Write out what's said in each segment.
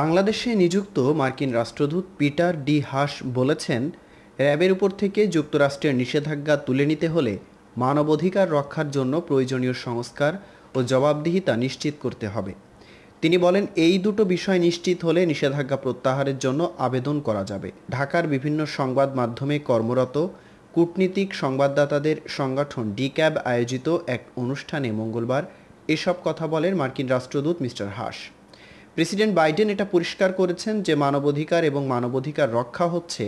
বাংলাদেশে নিযুক্ত মার্কিন রাষ্ট্রদূত পিটার ডি হাস বলেছেন র্যাবের উপর থেকে যুক্তরাষ্ট্রের নিষেধাজ্ঞা তুলে নিতে হলে মানবাধিকার রক্ষার জন্য প্রয়োজনীয় সংস্কার ও জবাবদিহিতা নিশ্চিত করতে হবে তিনি বলেন এই দুটো বিষয় নিশ্চিত হলে নিষেধাজ্ঞা প্রত্যাহারের জন্য আবেদন করা যাবে ঢাকার বিভিন্ন সংবাদ মাধ্যমে কর্মরত কূটনীতিক সংবাদদাতাদের সংগঠন ডিক্যাব আয়োজিত এক অনুষ্ঠানে মঙ্গলবার এসব কথা বলেন মার্কিন রাষ্ট্রদূত মিস্টার হাস প্রেসিডেন্ট বাইডেন এটা পরিষ্কার করেছেন যে মানবাধিকার এবং মানবাধিকার রক্ষা হচ্ছে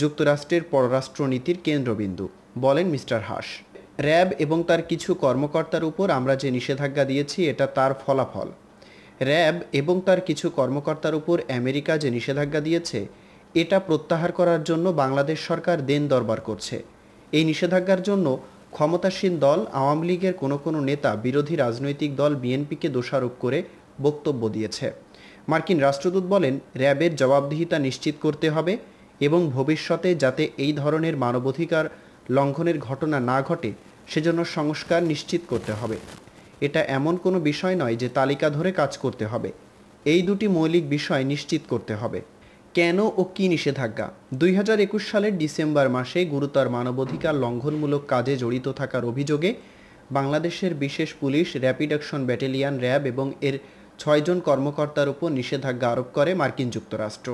যুক্তরাষ্ট্রের পররাষ্ট্রনীতির কেন্দ্রবিন্দু বলেন মিস্টার হাস র্যাব এবং তার কিছু কর্মকর্তার উপর আমরা যে নিষেধাজ্ঞা দিয়েছি এটা তার ফলাফল র্যাব এবং তার কিছু কর্মকর্তার উপর আমেরিকা যে নিষেধাজ্ঞা দিয়েছে এটা প্রত্যাহার করার জন্য বাংলাদেশ সরকার দেন দরবার করছে এই নিষেধাজ্ঞার জন্য ক্ষমতাসীন দল আওয়ামী লীগের কোনো কোনো নেতা বিরোধী রাজনৈতিক দল বিএনপিকে দোষারোপ করে বক্তব্য দিয়েছে মার্কিন রাষ্ট্রদূত বলেন র্যাবের জবাবদিহিতা নিশ্চিত করতে হবে এবং ভবিষ্যতে যাতে এই ধরনের মানবাধিকার লঙ্ঘনের ঘটনা না ঘটে সেজন্য সংস্কার নিশ্চিত করতে হবে এটা এমন কোনো বিষয় নয় যে তালিকা ধরে কাজ করতে হবে এই দুটি মৌলিক বিষয় নিশ্চিত করতে হবে কেন ও কী নিষেধাজ্ঞা দুই হাজার একুশ সালের ডিসেম্বর মাসে গুরুতর মানবাধিকার লঙ্ঘনমূলক কাজে জড়িত থাকার অভিযোগে বাংলাদেশের বিশেষ police rapid action battalion RAB এবং এর ছয়জন কর্মকর্তার উপর নিষেধাজ্ঞা আরোপ করে মার্কিন যুক্তরাষ্ট্র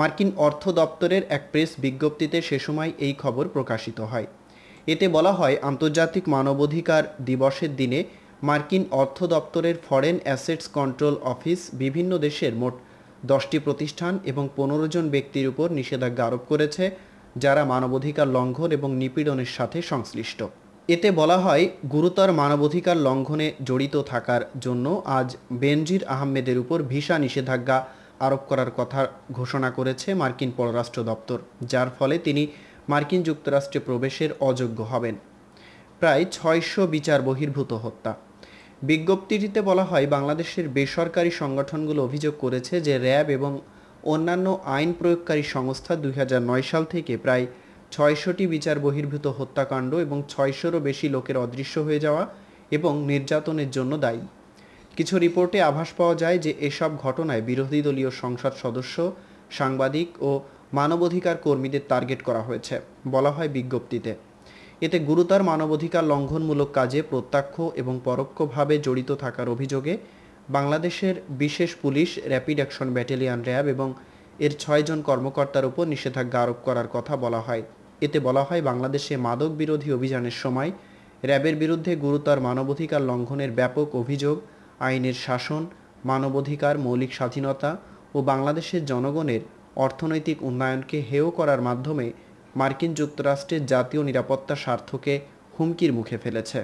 মার্কিন অর্থ দপ্তরের এক প্রেস বিজ্ঞপ্তিতে সে সময় এই খবর প্রকাশিত হয় এতে বলা হয় আন্তর্জাতিক মানবাধিকার দিবসের দিনে মার্কিন অর্থ দপ্তরের ফরেন অ্যাসেটস কন্ট্রোল অফিস বিভিন্ন দেশের মোট দশটি প্রতিষ্ঠান এবং পনেরো জন ব্যক্তির উপর নিষেধাজ্ঞা আরোপ করেছে যারা মানবাধিকার লঙ্ঘন এবং নিপীড়নের সাথে সংশ্লিষ্ট এতে বলা হয় গুরুতর মানবাধিকার লঙ্ঘনে জড়িত থাকার জন্য আজ বেনজির আহমেদের উপর ভিসা নিষেধাজ্ঞা আরোপ করার কথা ঘোষণা করেছে মার্কিন পররাষ্ট্র দপ্তর যার ফলে তিনি মার্কিন যুক্তরাষ্ট্রে প্রবেশের অযোগ্য হবেন প্রায় ছয়শো বিচার বহির্ভূত হত্যা বিজ্ঞপ্তিটিতে বলা হয় বাংলাদেশের বেসরকারি সংগঠনগুলো অভিযোগ করেছে যে র্যাব এবং অন্যান্য আইন প্রয়োগকারী সংস্থা দুই সাল থেকে প্রায় ছয়শটি বিচার বহির্ভূত হত্যাকাণ্ড এবং ছয়শোরও বেশি লোকের অদৃশ্য হয়ে যাওয়া এবং নির্যাতনের জন্য দায়ী কিছু রিপোর্টে আভাস পাওয়া যায় যে এসব ঘটনায় বিরোধী দলীয় সংসদ সদস্য সাংবাদিক ও মানবাধিকার কর্মীদের টার্গেট করা হয়েছে বলা হয় বিজ্ঞপ্তিতে এতে গুরুতর মানবাধিকার লঙ্ঘনমূলক কাজে প্রত্যক্ষ এবং পরোক্ষভাবে জড়িত থাকার অভিযোগে বাংলাদেশের বিশেষ police rapid action battalion RAB এবং এর ছয়জন কর্মকর্তার উপর নিষেধাজ্ঞা আরোপ করার কথা বলা হয় এতে বলা হয় বাংলাদেশে মাদক বিরোধী অভিযানের সময় র্যাবের বিরুদ্ধে গুরুতর মানবাধিকার লঙ্ঘনের ব্যাপক অভিযোগ আইনের শাসন মানবাধিকার মৌলিক স্বাধীনতা ও বাংলাদেশের জনগণের অর্থনৈতিক উন্নয়নকে হেয় করার মাধ্যমে মার্কিন যুক্তরাষ্ট্রের জাতীয় নিরাপত্তা স্বার্থকে হুমকির মুখে ফেলেছে